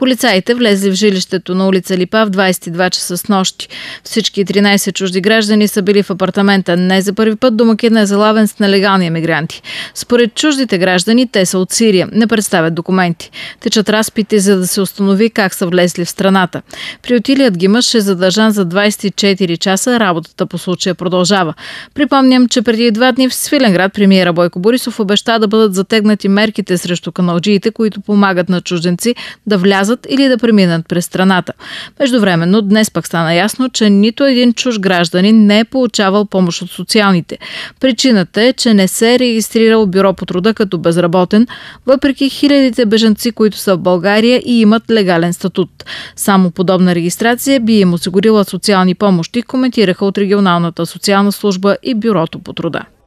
Полицаите влезли в жилището на улица Липа в 22 часа с нощи. Всички 13 чужди граждани са били в апартамента не за първи път, домакин е залавен с нелегални мигранти. Според чуждите граждани те са от Сирия, не представят документи. Течат разпити, за да се установи как са влезли в страната. Приотилият ги мъж е задържан за 24 часа. Работата по случая продължава. Припомням, че преди два дни в Свиленград премиера Бойко Борисов обеща да бъдат затегнати мерките срещу каналджиите, които помагат на чужденци да влязат влязат или да преминат през страната. Междувременно днес пък стана ясно, че нито един чуж гражданин не е получавал помощ от социалните. Причината е, че не се е регистрирал бюро по труда като безработен, въпреки хилядите бежанци, които са в България и имат легален статут. Само подобна регистрация би им осигурила социални помощи, коментираха от регионалната социална служба и бюрото по труда.